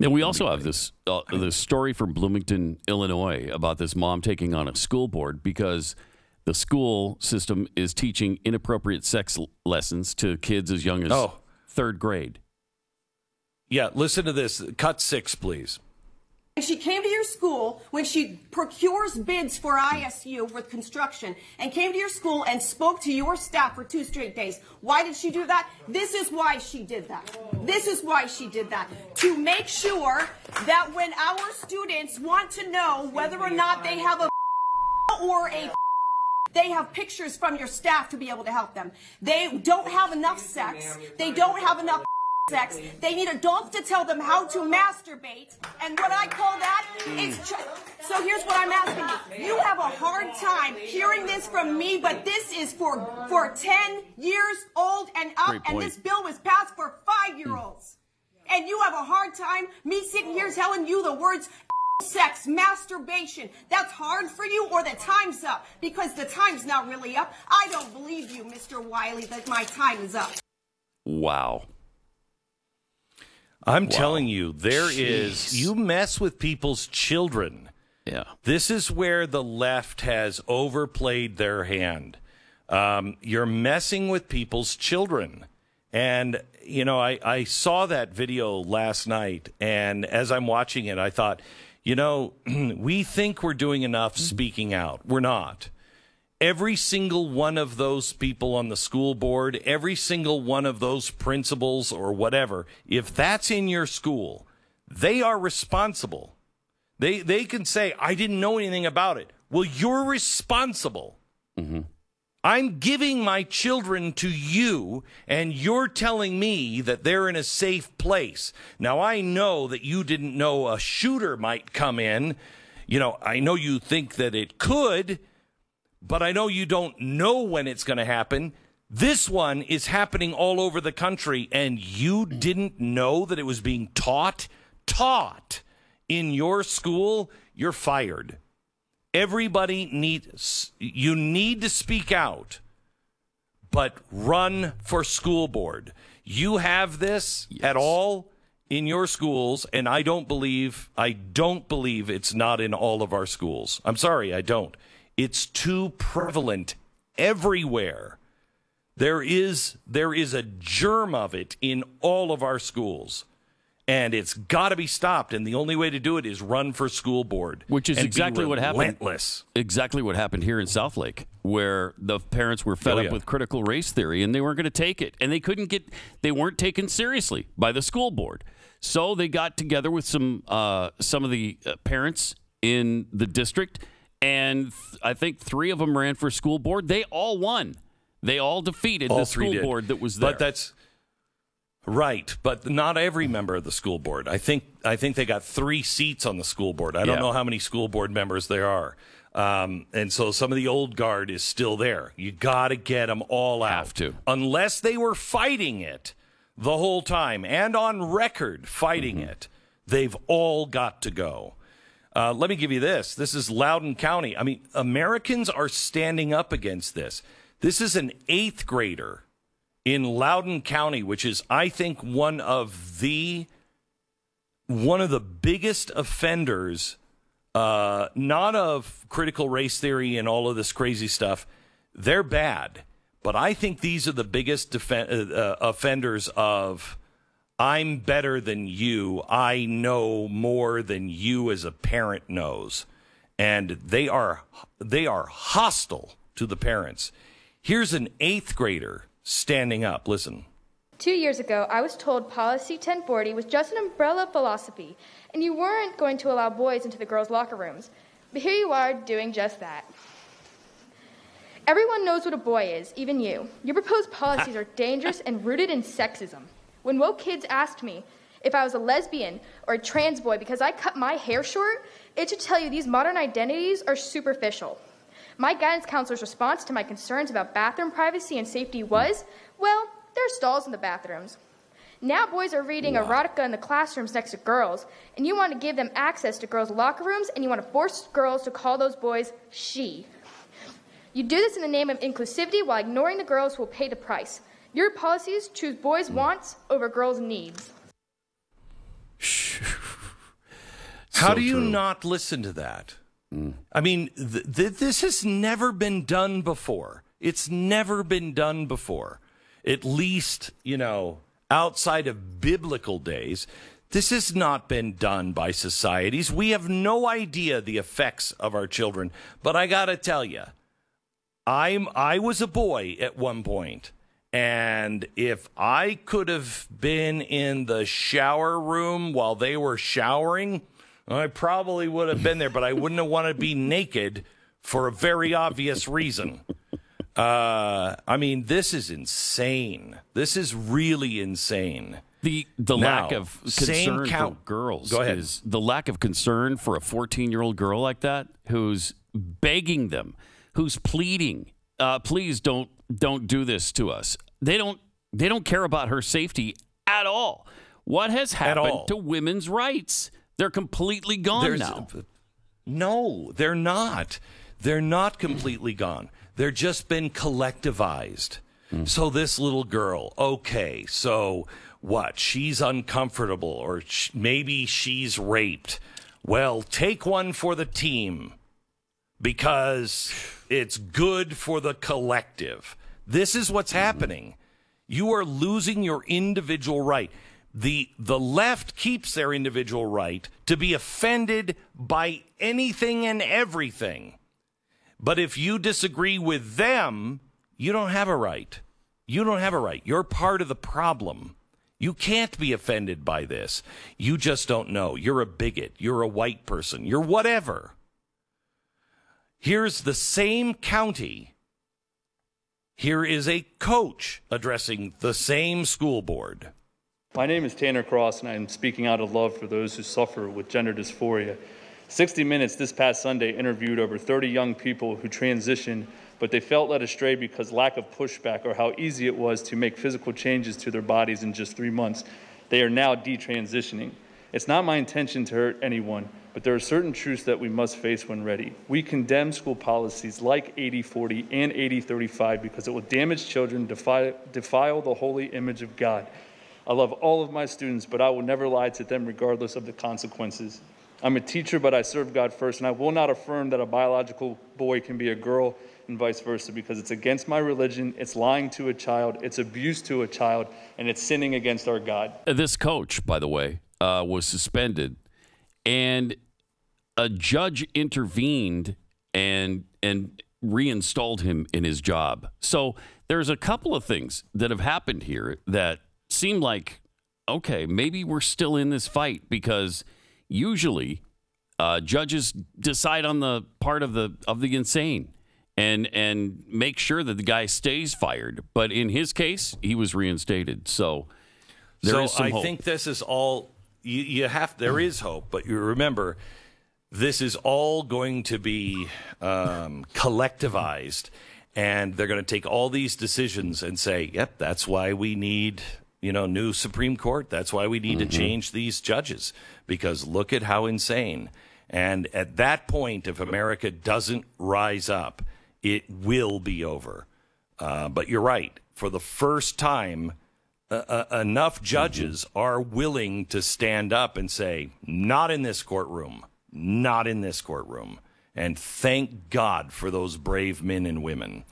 And we also have this uh, story from Bloomington, Illinois, about this mom taking on a school board because the school system is teaching inappropriate sex lessons to kids as young as oh. third grade. Yeah, listen to this. Cut six, please. And she came to your school when she procures bids for ISU with construction and came to your school and spoke to your staff for two straight days. Why did she do that? This is why she did that. This is why she did that. To make sure that when our students want to know whether or not they have a or a they have pictures from your staff to be able to help them. They don't have enough sex. They don't have enough sex. They need a to tell them how to masturbate. And what I call that is. so here's what I'm asking you. You have a hard time hearing this from me, but this is for for 10 years old and up, and this bill was passed for five year olds. Mm. And you have a hard time me sitting here telling you the words sex, masturbation. That's hard for you, or the time's up because the time's not really up. I don't believe you, Mr. Wiley, that my time is up. Wow. I'm wow. telling you, there Jeez. is you mess with people's children. Yeah. This is where the left has overplayed their hand. Um, you're messing with people's children. And, you know, I, I saw that video last night. And as I'm watching it, I thought, you know, we think we're doing enough speaking out. We're not every single one of those people on the school board, every single one of those principals or whatever, if that's in your school, they are responsible. They they can say, I didn't know anything about it. Well, you're responsible. Mm-hmm. I'm giving my children to you, and you're telling me that they're in a safe place. Now, I know that you didn't know a shooter might come in. You know, I know you think that it could, but I know you don't know when it's going to happen. This one is happening all over the country, and you didn't know that it was being taught? Taught in your school, you're fired. Everybody needs, you need to speak out, but run for school board. You have this yes. at all in your schools, and I don't believe, I don't believe it's not in all of our schools. I'm sorry, I don't. It's too prevalent everywhere. There is there is a germ of it in all of our schools. And it's got to be stopped, and the only way to do it is run for school board, which is exactly what happened. Exactly what happened here in South Lake, where the parents were fed oh, up yeah. with critical race theory, and they weren't going to take it, and they couldn't get, they weren't taken seriously by the school board. So they got together with some uh, some of the uh, parents in the district and th- I think three of them ran for school board. They all won. They all defeated all the school did. board that was there. But that's right. But not every member of the school board. I think I think they got three seats on the school board. I yeah. don't know how many school board members there are. Um, and so some of the old guard is still there. You got to get them all out. Have to. Unless they were fighting it the whole time and on record fighting mm-hmm. it, they've all got to go. Uh, let me give you this. This is Loudon County. I mean, Americans are standing up against this. This is an eighth grader in Loudon County, which is, I think, one of the one of the biggest offenders, uh, not of critical race theory and all of this crazy stuff. They're bad, but I think these are the biggest uh, uh, offenders of I'm better than you. I know more than you as a parent knows. And they are they are hostile to the parents. Here's an 8th grader standing up. Listen. 2 years ago, I was told policy 1040 was just an umbrella philosophy and you weren't going to allow boys into the girls' locker rooms. But here you are doing just that. Everyone knows what a boy is, even you. Your proposed policies are dangerous and rooted in sexism. When woke kids asked me if I was a lesbian or a trans boy because I cut my hair short, it should tell you these modern identities are superficial. My guidance counselor's response to my concerns about bathroom privacy and safety was, well, there are stalls in the bathrooms. Now boys are reading wow. erotica in the classrooms next to girls, and you want to give them access to girls' locker rooms, and you want to force girls to call those boys she. You do this in the name of inclusivity while ignoring the girls who will pay the price. Your policies choose boys' wants over girls' needs. How so do you true. not listen to that? Mm. I mean, th th this has never been done before. It's never been done before. At least, you know, outside of biblical days, this has not been done by societies. We have no idea the effects of our children. But I got to tell you, I'm I was a boy at one point and if I could have been in the shower room while they were showering, I probably would have been there, but I wouldn't have wanted to be naked for a very obvious reason. Uh, I mean, this is insane. This is really insane. The the now, lack of concern for girls Go ahead. is the lack of concern for a 14 year old girl like that who's begging them, who's pleading uh, please don't don't do this to us. They don't they don't care about her safety at all. What has happened to women's rights? They're completely gone There's, now. No, they're not. They're not completely gone. They're just been collectivized. Mm. So this little girl, okay, so what? She's uncomfortable or sh maybe she's raped. Well, take one for the team because it's good for the collective. This is what's mm-hmm. happening. You are losing your individual right. The, the left keeps their individual right to be offended by anything and everything. But if you disagree with them, you don't have a right. You don't have a right. You're part of the problem. You can't be offended by this. You just don't know. You're a bigot. You're a white person. You're whatever. Here's the same county. Here is a coach addressing the same school board. My name is Tanner Cross, and I'm speaking out of love for those who suffer with gender dysphoria. 60 Minutes this past Sunday interviewed over 30 young people who transitioned, but they felt led astray because lack of pushback or how easy it was to make physical changes to their bodies in just three months. They are now detransitioning. It's not my intention to hurt anyone, but there are certain truths that we must face when ready. We condemn school policies like 80 40 and 80 35 because it will damage children, defile, defile the holy image of God. I love all of my students, but I will never lie to them regardless of the consequences. I'm a teacher, but I serve God first, and I will not affirm that a biological boy can be a girl and vice versa because it's against my religion, it's lying to a child, it's abuse to a child, and it's sinning against our God. This coach, by the way, uh, was suspended, and a judge intervened and and reinstalled him in his job. So there's a couple of things that have happened here that seem like okay, maybe we're still in this fight because usually uh, judges decide on the part of the of the insane and and make sure that the guy stays fired. But in his case, he was reinstated. So so I hope. think this is all you, you have there is hope, but you remember this is all going to be um, collectivized, and they're going to take all these decisions and say, "Yep, that's why we need." You know, new Supreme Court. That's why we need mm -hmm. to mm-hmm. change these judges because look at how insane. And at that point, if America doesn't rise up, it will be over. Uh, but you're right. For the first time, uh, enough judges mm-hmm. are willing to stand up and say, not in this courtroom, not in this courtroom. And thank God for those brave men and women.